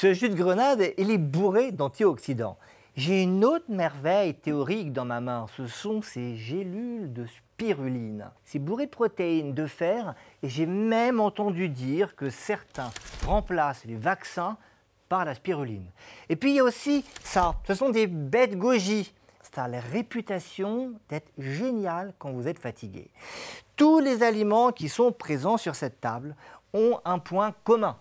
Ce jus de grenade, il est bourré d'antioxydants. J'ai une autre merveille théorique dans ma main, ce sont ces gélules de spiruline. C'est bourré de protéines, de fer, et j'ai même entendu dire que certains remplacent les vaccins par la spiruline. Et puis il y a aussi ça, ce sont des bêtes goji. Ça a la réputation d'être génial quand vous êtes fatigué. Tous les aliments qui sont présents sur cette table ont un point commun.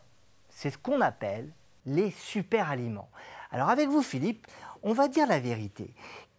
C'est ce qu'on appelle les super aliments. Alors avec vous Philippe, on va dire la vérité.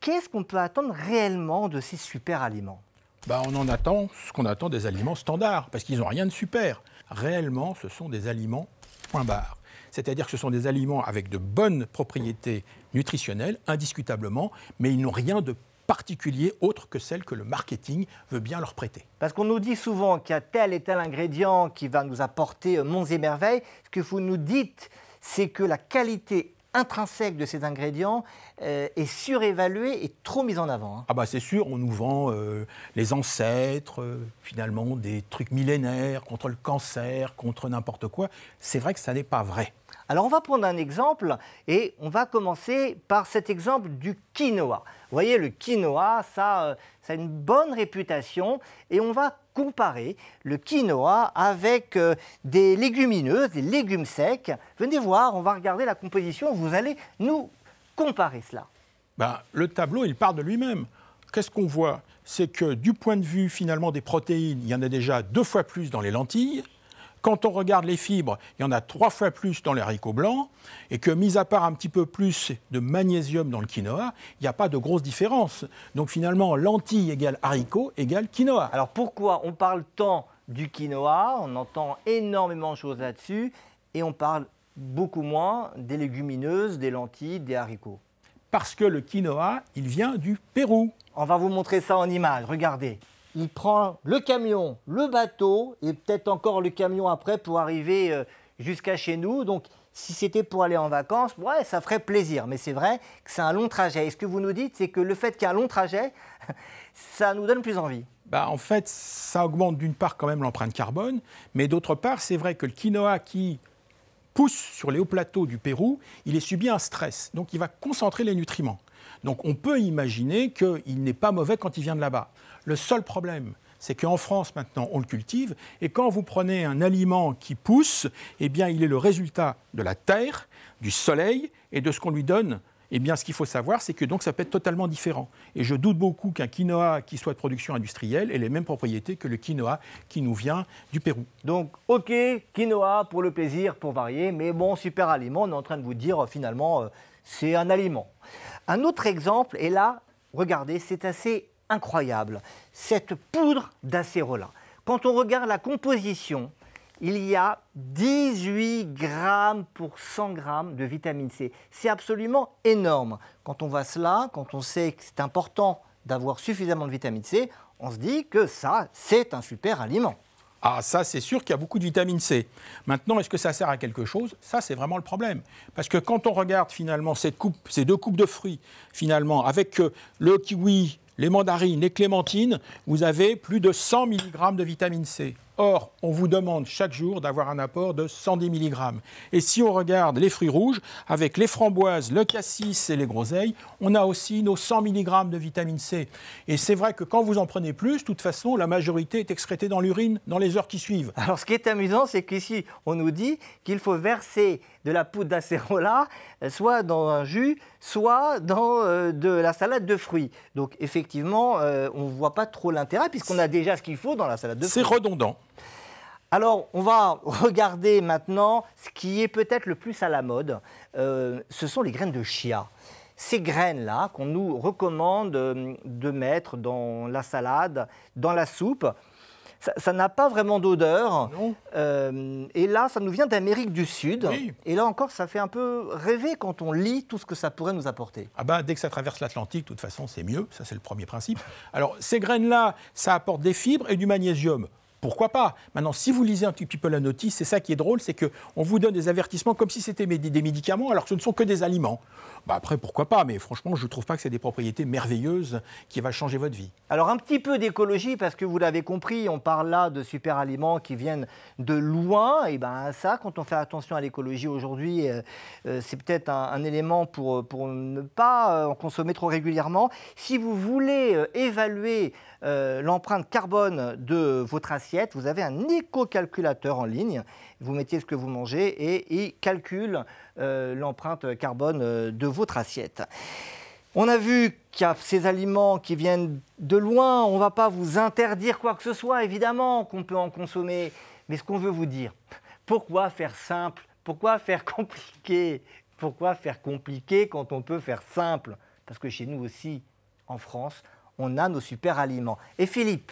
Qu'est-ce qu'on peut attendre réellement de ces super aliments ben, On en attend ce qu'on attend des aliments standards, parce qu'ils n'ont rien de super. Réellement, ce sont des aliments point barre. C'est-à-dire que ce sont des aliments avec de bonnes propriétés nutritionnelles, indiscutablement, mais ils n'ont rien de particulier autre que celle que le marketing veut bien leur prêter. Parce qu'on nous dit souvent qu'il y a tel et tel ingrédient qui va nous apporter euh, monts et merveilles. Ce que vous nous dites, c'est que la qualité intrinsèque de ces ingrédients euh, est surévaluée et trop mise en avant. Hein. Ah bah c'est sûr, on nous vend euh, les ancêtres, euh, finalement des trucs millénaires contre le cancer, contre n'importe quoi. C'est vrai que ça n'est pas vrai. Alors on va prendre un exemple et on va commencer par cet exemple du quinoa. Vous voyez, le quinoa, ça, ça a une bonne réputation et on va comparer le quinoa avec euh, des légumineuses, des légumes secs. Venez voir, on va regarder la composition, vous allez nous comparer cela. Ben, le tableau, il part de lui-même. Qu'est-ce qu'on voit C'est que du point de vue finalement des protéines, il y en a déjà deux fois plus dans les lentilles, quand on regarde les fibres, il y en a trois fois plus dans les haricots blancs, et que, mis à part un petit peu plus de magnésium dans le quinoa, il n'y a pas de grosse différence. Donc finalement, lentilles égale haricot égale quinoa. Alors pourquoi on parle tant du quinoa, on entend énormément de choses là-dessus, et on parle beaucoup moins des légumineuses, des lentilles, des haricots Parce que le quinoa, il vient du Pérou. On va vous montrer ça en image, regardez il prend le camion, le bateau et peut-être encore le camion après pour arriver euh, jusqu'à chez nous. Donc, si c'était pour aller en vacances, ouais, ça ferait plaisir. Mais c'est vrai que c'est un long trajet. Et ce que vous nous dites, c'est que le fait qu'il y ait un long trajet, ça nous donne plus envie. Bah, en fait, ça augmente d'une part quand même l'empreinte carbone, mais d'autre part, c'est vrai que le quinoa qui pousse sur les hauts plateaux du Pérou, il est subi un stress. Donc, il va concentrer les nutriments. Donc on peut imaginer qu'il n'est pas mauvais quand il vient de là-bas. Le seul problème, c'est qu'en France maintenant on le cultive et quand vous prenez un aliment qui pousse, eh bien il est le résultat de la terre, du soleil et de ce qu'on lui donne. Eh bien, ce qu'il faut savoir, c'est que donc ça peut être totalement différent. Et je doute beaucoup qu'un quinoa qui soit de production industrielle ait les mêmes propriétés que le quinoa qui nous vient du Pérou. Donc, ok, quinoa pour le plaisir, pour varier, mais bon, super aliment. On est en train de vous dire euh, finalement. Euh, c'est un aliment. Un autre exemple, et là, regardez, c'est assez incroyable, cette poudre d'acérola. Quand on regarde la composition, il y a 18 grammes pour 100 grammes de vitamine C. C'est absolument énorme. Quand on voit cela, quand on sait que c'est important d'avoir suffisamment de vitamine C, on se dit que ça, c'est un super aliment. Ah, ça, c'est sûr qu'il y a beaucoup de vitamine C. Maintenant, est-ce que ça sert à quelque chose Ça, c'est vraiment le problème. Parce que quand on regarde finalement ces deux coupes de fruits, finalement, avec euh, le kiwi, les mandarines, les clémentines, vous avez plus de 100 mg de vitamine C. Or, on vous demande chaque jour d'avoir un apport de 110 mg. Et si on regarde les fruits rouges, avec les framboises, le cassis et les groseilles, on a aussi nos 100 mg de vitamine C. Et c'est vrai que quand vous en prenez plus, de toute façon, la majorité est excrétée dans l'urine dans les heures qui suivent. Alors, ce qui est amusant, c'est qu'ici, on nous dit qu'il faut verser de la poudre d'acérola, euh, soit dans un jus, soit dans euh, de la salade de fruits. Donc, effectivement, euh, on ne voit pas trop l'intérêt, puisqu'on a déjà ce qu'il faut dans la salade de fruits. C'est redondant. Alors, on va regarder maintenant ce qui est peut-être le plus à la mode. Euh, ce sont les graines de chia. Ces graines-là qu'on nous recommande euh, de mettre dans la salade, dans la soupe, ça n'a pas vraiment d'odeur. Euh, et là, ça nous vient d'Amérique du Sud. Et là encore, ça fait un peu rêver quand on lit tout ce que ça pourrait nous apporter. Ah ben, dès que ça traverse l'Atlantique, de toute façon, c'est mieux. Ça, c'est le premier principe. Alors, ces graines-là, ça apporte des fibres et du magnésium pourquoi pas Maintenant, si vous lisez un petit peu la notice, c'est ça qui est drôle, c'est qu'on vous donne des avertissements comme si c'était des médicaments, alors que ce ne sont que des aliments. Bah après, pourquoi pas Mais franchement, je ne trouve pas que c'est des propriétés merveilleuses qui vont changer votre vie. Alors, un petit peu d'écologie, parce que vous l'avez compris, on parle là de super aliments qui viennent de loin. Et bien, ça, quand on fait attention à l'écologie aujourd'hui, euh, euh, c'est peut-être un, élément pour, euh, pour ne pas en consommer trop régulièrement. Si vous voulez évaluer l'empreinte carbone de votre assiette, vous avez un éco-calculateur en ligne. Vous mettez ce que vous mangez et il calcule euh, l'empreinte carbone euh, de votre assiette. On a vu qu'il y a ces aliments qui viennent de loin, on ne va pas vous interdire quoi que ce soit, évidemment qu'on peut en consommer, mais ce qu'on veut vous dire, pourquoi faire simple Pourquoi faire compliqué Pourquoi faire compliqué quand on peut faire simple Parce que chez nous aussi, en France, on a nos super aliments. Et Philippe,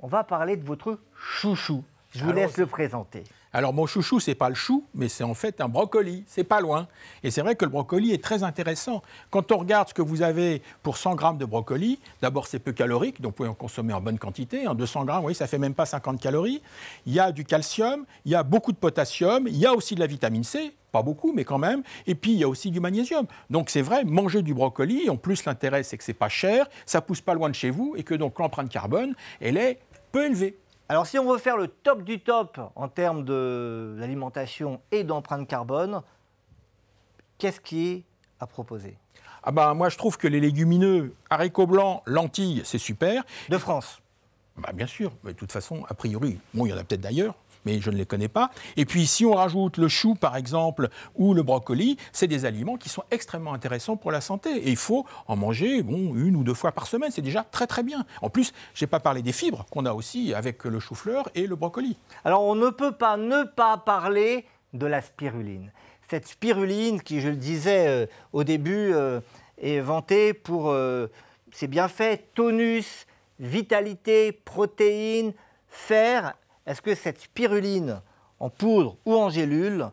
on va parler de votre chouchou. Je vous laisse le présenter. Alors mon chouchou, c'est pas le chou, mais c'est en fait un brocoli. C'est pas loin. Et c'est vrai que le brocoli est très intéressant. Quand on regarde ce que vous avez pour 100 grammes de brocoli, d'abord c'est peu calorique, donc vous pouvez en consommer en bonne quantité. Hein, en 200 grammes, oui, ça fait même pas 50 calories. Il y a du calcium, il y a beaucoup de potassium, il y a aussi de la vitamine C. Pas beaucoup, mais quand même. Et puis, il y a aussi du magnésium. Donc, c'est vrai, manger du brocoli, en plus, l'intérêt, c'est que c'est pas cher, ça pousse pas loin de chez vous, et que donc l'empreinte carbone, elle est peu élevé. Alors si on veut faire le top du top en termes d'alimentation et d'empreinte carbone, qu'est-ce qui est à proposer ah bah, Moi, je trouve que les légumineux, haricots blancs, lentilles, c'est super. De France bah, Bien sûr. Mais de toute façon, a priori, bon, il y en a peut-être d'ailleurs, mais je ne les connais pas. Et puis si on rajoute le chou, par exemple, ou le brocoli, c'est des aliments qui sont extrêmement intéressants pour la santé. Et il faut en manger bon, une ou deux fois par semaine, c'est déjà très très bien. En plus, je n'ai pas parlé des fibres qu'on a aussi avec le chou-fleur et le brocoli. Alors on ne peut pas ne pas parler de la spiruline. Cette spiruline qui, je le disais euh, au début, euh, est vantée pour euh, ses bienfaits, tonus, vitalité, protéines, fer est-ce que cette spiruline en poudre ou en gélule,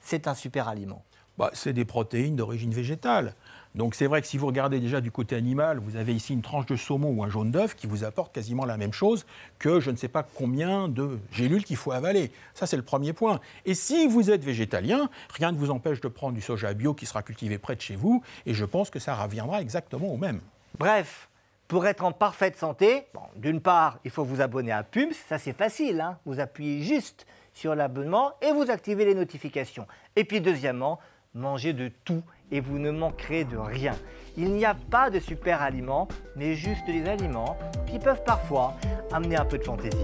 c'est un super aliment bah, C'est des protéines d'origine végétale. Donc c'est vrai que si vous regardez déjà du côté animal, vous avez ici une tranche de saumon ou un jaune d'œuf qui vous apporte quasiment la même chose que je ne sais pas combien de gélules qu'il faut avaler. Ça c'est le premier point. Et si vous êtes végétalien, rien ne vous empêche de prendre du soja bio qui sera cultivé près de chez vous et je pense que ça reviendra exactement au même. Bref, pour être en parfaite santé, d'une part, il faut vous abonner à PUMS, ça c'est facile, hein. vous appuyez juste sur l'abonnement et vous activez les notifications. Et puis deuxièmement, mangez de tout et vous ne manquerez de rien. Il n'y a pas de super aliments, mais juste des aliments qui peuvent parfois amener un peu de fantaisie.